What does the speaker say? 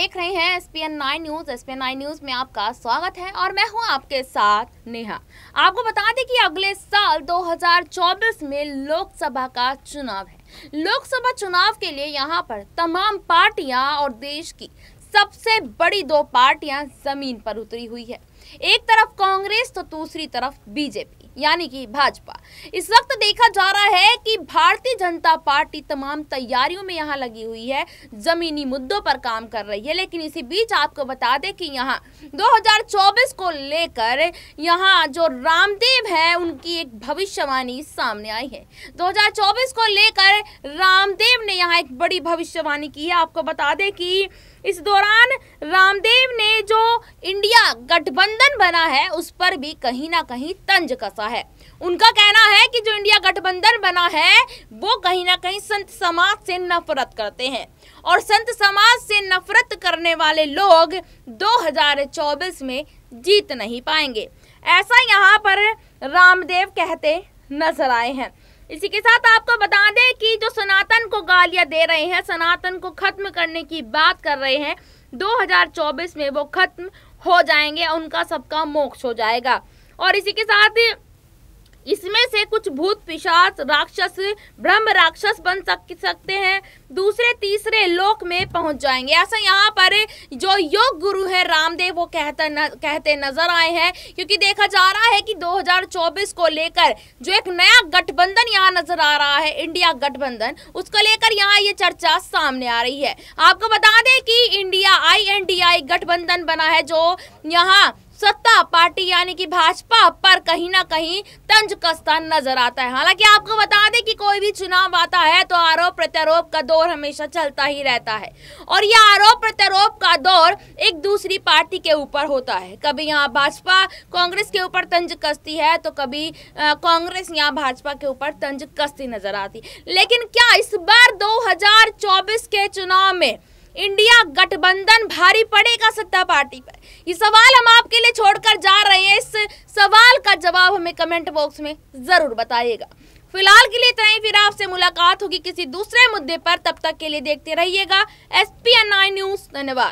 देख रहे हैं S P N nine news S P N nine news में आपका स्वागत है और मैं हूं आपके साथ नेहा आपको बता दें कि अगले साल 2024 में लोकसभा का चुनाव है लोकसभा चुनाव के लिए यहां पर तमाम पार्टियां और देश की सबसे बड़ी दो पार्टियां जमीन पर उतरी हुई है एक तरफ कांग्रेस तो दूसरी तरफ बीजेपी यानी कि भाजपा इस वक्त देखा जा रहा है कि भारतीय जनता पार्टी तमाम तैयारियों में यहाँ लगी हुई है जमीनी मुद्दों पर काम कर रही है लेकिन इसी बीच आपको बता दें कि यहाँ 2024 को लेकर यहाँ जो रामदेव है उनकी एक भविष्यवाणी सामने आई है 2024 को लेकर रामदेव ने यहाँ एक बड़ी भविष्यवाणी की है आपको बता दें कि इस दौरान रामदेव ने जो इंडिया गठबंधन बना है उस पर भी कहीं ना कहीं तंज कसा रहा है उनका कहना है कि जो इंडिया गठबंधन बना है वो कहीं ना कहीं संत समाज से नफरत करते हैं और संत समाज से नफरत करने वाले लोग 2024 में जीत नहीं पाएंगे ऐसा यहाँ पर रामदेव कहते नजर आए हैं इसी के साथ आपको बता दें कि जो सनातन को गालियां दे रहे हैं सनातन को खत्म करने की बात कर रहे हैं 2024 में वो खत्म हो जाएंगे उनका सबका मोक्ष हो जाएगा और इसी के साथ ही इसमें से कुछ भूत पिशाच राक्षस ब्रह्म राक्षस बन सक सकते हैं दूसरे तीसरे लोक में पहुंच जाएंगे ऐसा यहाँ पर जो योग गुरु है रामदेव वो कहता न, कहते नजर आए हैं क्योंकि देखा जा रहा है कि 2024 को लेकर जो एक नया गठबंधन यहाँ नजर आ रहा है इंडिया गठबंधन उसको लेकर यहाँ ये चर्चा सामने आ रही है आपको बता दें कि इंडिया आई गठबंधन बना है जो यहाँ सत्ता पार्टी यानी कि भाजपा पर कहीं ना कहीं तंज कसता नजर आता है हालांकि आपको बता दें कि कोई भी चुनाव आता है तो आरोप प्रत्यारोप का दौर हमेशा चलता ही रहता है और यह आरोप प्रत्यारोप का दौर एक दूसरी पार्टी के ऊपर होता है कभी यहाँ भाजपा कांग्रेस के ऊपर तंज कसती है तो कभी कांग्रेस यहाँ भाजपा के ऊपर तंज कसती नजर आती लेकिन क्या इस बार दो के चुनाव में इंडिया गठबंधन भारी पड़ेगा सत्ता पार्टी पर ये सवाल हम आपके लिए छोड़कर जा रहे हैं इस सवाल का जवाब हमें कमेंट बॉक्स में ज़रूर बताइएगा फिलहाल के लिए इतना ही फिर आपसे मुलाकात होगी किसी दूसरे मुद्दे पर तब तक के लिए देखते रहिएगा S P N I news धन्यवाद